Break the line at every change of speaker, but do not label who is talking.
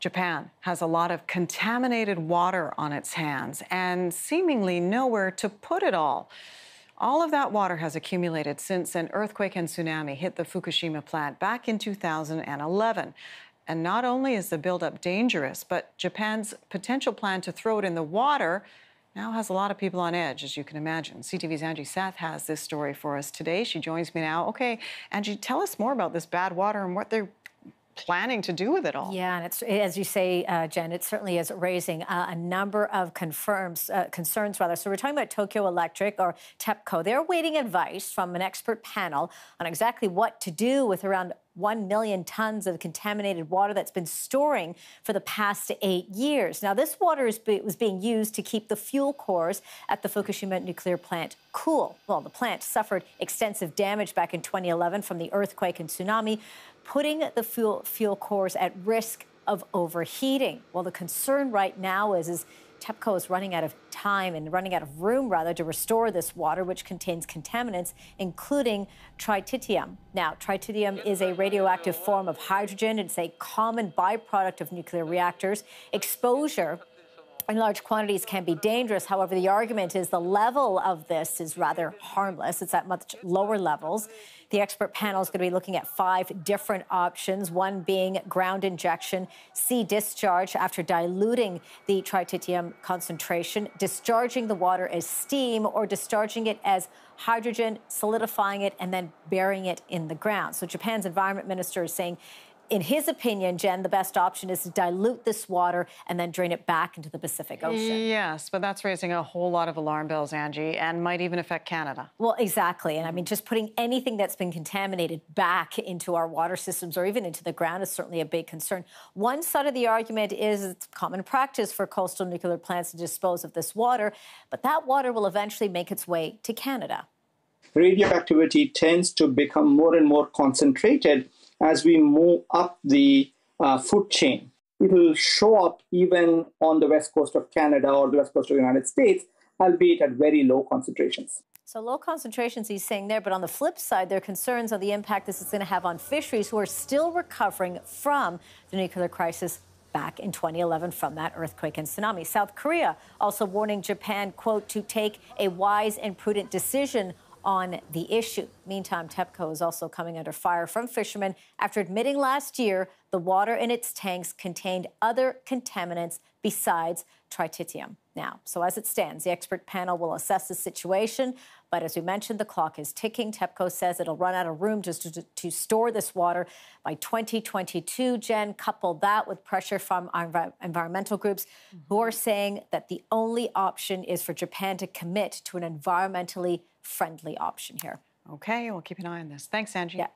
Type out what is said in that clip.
Japan has a lot of contaminated water on its hands and seemingly nowhere to put it all. All of that water has accumulated since an earthquake and tsunami hit the Fukushima plant back in 2011. And not only is the buildup dangerous, but Japan's potential plan to throw it in the water now has a lot of people on edge, as you can imagine. CTV's Angie Seth has this story for us today. She joins me now. Okay, Angie, tell us more about this bad water and what they're planning to do with it all. Yeah, and
it's as you say, uh, Jen, it certainly is raising uh, a number of confirms, uh, concerns. Rather, so we're talking about Tokyo Electric or TEPCO. They're awaiting advice from an expert panel on exactly what to do with around 1 million tons of contaminated water that's been storing for the past eight years. Now, this water is be was being used to keep the fuel cores at the Fukushima nuclear plant cool. Well, the plant suffered extensive damage back in 2011 from the earthquake and tsunami, putting the fuel, fuel cores at risk of overheating. Well, the concern right now is, is TEPCO is running out of time and running out of room, rather, to restore this water, which contains contaminants, including trititium. Now, trititium is a radioactive form of hydrogen. It's a common byproduct of nuclear reactors. Exposure in large quantities can be dangerous. However, the argument is the level of this is rather harmless. It's at much lower levels. The expert panel is going to be looking at five different options, one being ground injection, C discharge after diluting the trititium concentration, discharging the water as steam, or discharging it as hydrogen, solidifying it, and then burying it in the ground. So Japan's environment minister is saying in his opinion, Jen, the best option is to dilute this water and then drain it back into the Pacific Ocean.
Yes, but that's raising a whole lot of alarm bells, Angie, and might even affect Canada. Well, exactly. And I mean, just putting anything that's
been contaminated back into our water systems or even into the ground is certainly a big concern. One side of the argument is it's common practice for coastal nuclear plants to dispose of this water, but that water will eventually make its way to Canada. Radioactivity tends to become more and more concentrated as we move up the uh, food chain. It will show up even on the west coast of Canada or the west coast of the United States, albeit at very low concentrations. So low concentrations, he's saying there, but on the flip side, there are concerns on the impact this is going to have on fisheries who are still recovering from the nuclear crisis back in 2011 from that earthquake and tsunami. South Korea also warning Japan, quote, to take a wise and prudent decision on the issue. Meantime, TEPCO is also coming under fire from fishermen after admitting last year the water in its tanks contained other contaminants besides trititium. Now, so as it stands, the expert panel will assess the situation, but as we mentioned, the clock is ticking. TEPCO says it'll run out of room just to, to, store this water by 2022. Jen, couple that with pressure from environmental groups mm-hmm. who are mm-hmm. saying that the only option is for Japan to commit to an environmentally friendly option here.
Okay, we'll keep an eye on this.
Thanks, Angie. Yeah.